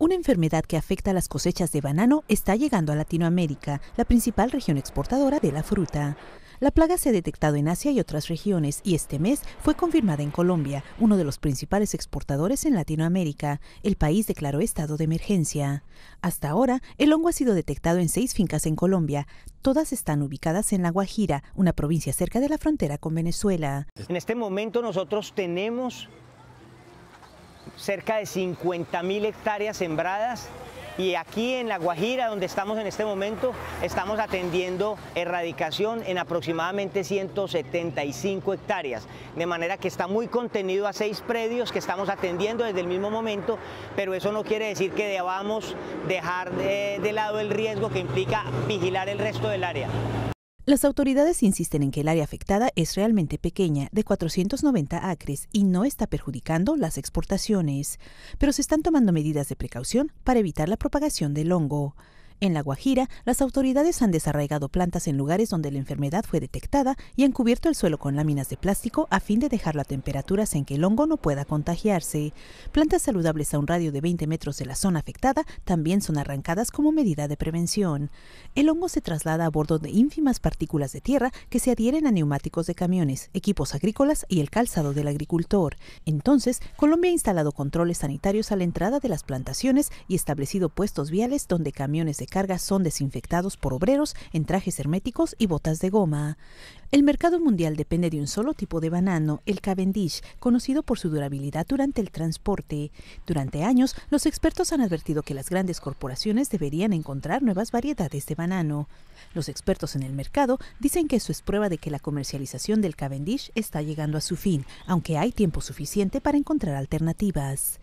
Una enfermedad que afecta a las cosechas de banano está llegando a Latinoamérica, la principal región exportadora de la fruta. La plaga se ha detectado en Asia y otras regiones y este mes fue confirmada en Colombia, uno de los principales exportadores en Latinoamérica. El país declaró estado de emergencia. Hasta ahora, el hongo ha sido detectado en seis fincas en Colombia. Todas están ubicadas en La Guajira, una provincia cerca de la frontera con Venezuela. En este momento nosotros tenemos cerca de 50.000 hectáreas sembradas y aquí en La Guajira, donde estamos en este momento, estamos atendiendo erradicación en aproximadamente 175 hectáreas, de manera que está muy contenido a seis predios que estamos atendiendo desde el mismo momento, pero eso no quiere decir que debamos dejar de, de lado el riesgo que implica vigilar el resto del área. Las autoridades insisten en que el área afectada es realmente pequeña, de 490 acres, y no está perjudicando las exportaciones, pero se están tomando medidas de precaución para evitar la propagación del hongo. En La Guajira, las autoridades han desarraigado plantas en lugares donde la enfermedad fue detectada y han cubierto el suelo con láminas de plástico a fin de dejar a temperatura en que el hongo no pueda contagiarse. Plantas saludables a un radio de 20 metros de la zona afectada también son arrancadas como medida de prevención. El hongo se traslada a bordo de ínfimas partículas de tierra que se adhieren a neumáticos de camiones, equipos agrícolas y el calzado del agricultor. Entonces, Colombia ha instalado controles sanitarios a la entrada de las plantaciones y establecido puestos viales donde camiones de cargas son desinfectados por obreros en trajes herméticos y botas de goma. El mercado mundial depende de un solo tipo de banano, el Cavendish, conocido por su durabilidad durante el transporte. Durante años, los expertos han advertido que las grandes corporaciones deberían encontrar nuevas variedades de banano. Los expertos en el mercado dicen que eso es prueba de que la comercialización del Cavendish está llegando a su fin, aunque hay tiempo suficiente para encontrar alternativas.